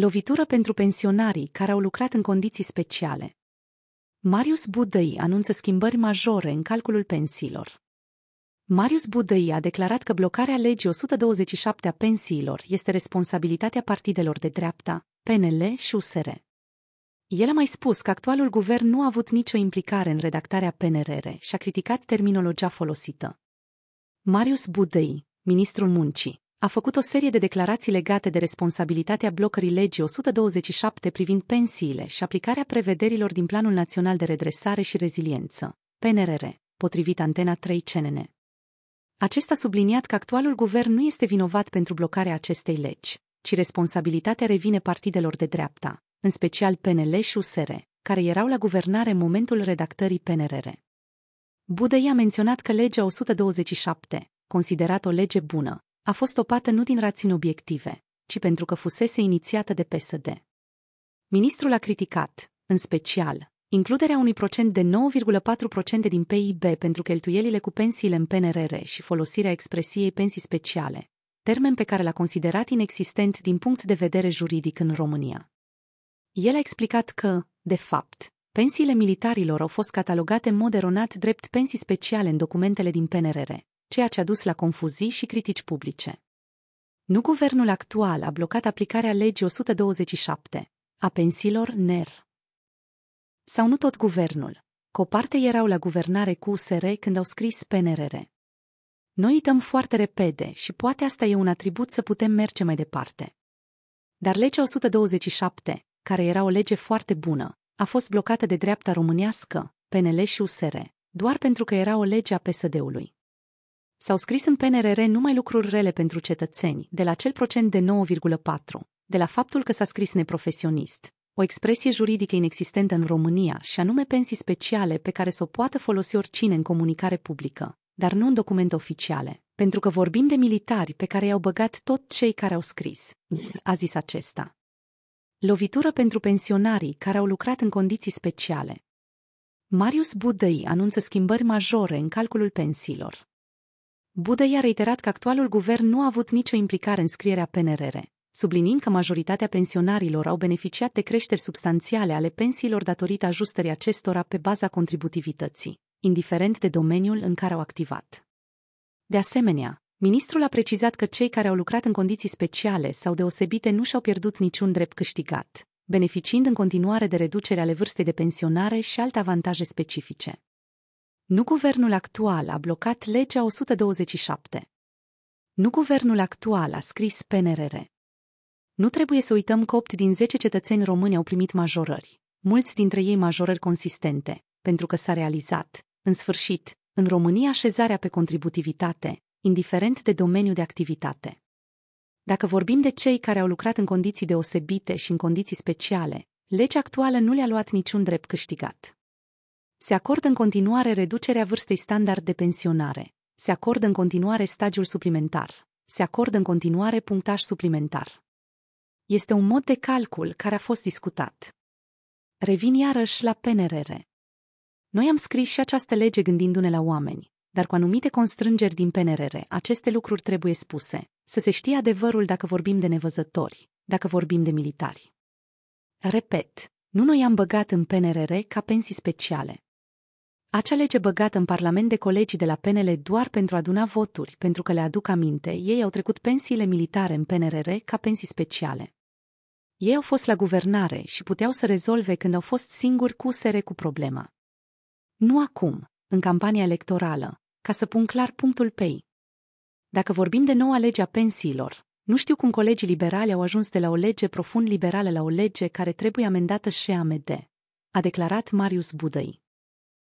Lovitură pentru pensionarii care au lucrat în condiții speciale. Marius Budăi anunță schimbări majore în calculul pensiilor. Marius Budăi a declarat că blocarea legii 127 a pensiilor este responsabilitatea partidelor de dreapta, PNL și USR. El a mai spus că actualul guvern nu a avut nicio implicare în redactarea PNRR și a criticat terminologia folosită. Marius Budăi, ministrul muncii, a făcut o serie de declarații legate de responsabilitatea blocării legii 127 privind pensiile și aplicarea prevederilor din Planul Național de Redresare și Reziliență, PNRR, potrivit Antena 3 CNN. Acesta subliniat că actualul guvern nu este vinovat pentru blocarea acestei legi, ci responsabilitatea revine partidelor de dreapta, în special PNL și USR, care erau la guvernare în momentul redactării PNRR. Budăi a menționat că legea 127, considerat o lege bună, a fost opată nu din rațiuni obiective, ci pentru că fusese inițiată de PSD. Ministrul a criticat, în special, includerea unui procent de 9,4% din PIB pentru cheltuielile cu pensiile în PNRR și folosirea expresiei pensii speciale, termen pe care l-a considerat inexistent din punct de vedere juridic în România. El a explicat că, de fapt, pensiile militarilor au fost catalogate în mod eronat drept pensii speciale în documentele din PNRR, ceea ce a dus la confuzii și critici publice. Nu guvernul actual a blocat aplicarea legii 127 a pensiilor NER. Sau nu tot guvernul, că o parte erau la guvernare cu USR când au scris PNRR. Noi uităm foarte repede și poate asta e un atribut să putem merge mai departe. Dar legea 127, care era o lege foarte bună, a fost blocată de dreapta românească, PNL și USR, doar pentru că era o lege a PSD-ului. S-au scris în PNRR numai lucruri rele pentru cetățeni, de la cel procent de 9,4, de la faptul că s-a scris neprofesionist, o expresie juridică inexistentă în România, și anume pensii speciale pe care să o poată folosi oricine în comunicare publică, dar nu în documente oficiale, pentru că vorbim de militari pe care i-au băgat tot cei care au scris, a zis acesta. Lovitură pentru pensionarii care au lucrat în condiții speciale. Marius Budăi anunță schimbări majore în calculul pensiilor. Budă i-a reiterat că actualul guvern nu a avut nicio implicare în scrierea PNRR, sublinind că majoritatea pensionarilor au beneficiat de creșteri substanțiale ale pensiilor datorită ajustării acestora pe baza contributivității, indiferent de domeniul în care au activat. De asemenea, ministrul a precizat că cei care au lucrat în condiții speciale sau deosebite nu și-au pierdut niciun drept câștigat, beneficiind în continuare de reducere ale vârstei de pensionare și alte avantaje specifice. Nu guvernul actual a blocat legea 127. Nu guvernul actual a scris PNRR. Nu trebuie să uităm că 8 din 10 cetățeni români au primit majorări, mulți dintre ei majorări consistente, pentru că s-a realizat, în sfârșit, în România așezarea pe contributivitate, indiferent de domeniu de activitate. Dacă vorbim de cei care au lucrat în condiții deosebite și în condiții speciale, legea actuală nu le-a luat niciun drept câștigat. Se acordă în continuare reducerea vârstei standard de pensionare. Se acordă în continuare stagiul suplimentar. Se acordă în continuare punctaj suplimentar. Este un mod de calcul care a fost discutat. Revin iarăși la PNRR. Noi am scris și această lege gândindu-ne la oameni, dar cu anumite constrângeri din PNRR, aceste lucruri trebuie spuse, să se știe adevărul dacă vorbim de nevăzători, dacă vorbim de militari. Repet, nu noi am băgat în PNRR ca pensii speciale, acea lege băgată în Parlament de colegii de la PNL doar pentru a aduna voturi, pentru că le aduc aminte, ei au trecut pensiile militare în PNRR ca pensii speciale. Ei au fost la guvernare și puteau să rezolve când au fost singuri cu sere cu problema. Nu acum, în campania electorală, ca să pun clar punctul pe ei. Dacă vorbim de noua lege a pensiilor, nu știu cum colegii liberali au ajuns de la o lege profund liberală la o lege care trebuie amendată și AMD, a declarat Marius Budăi.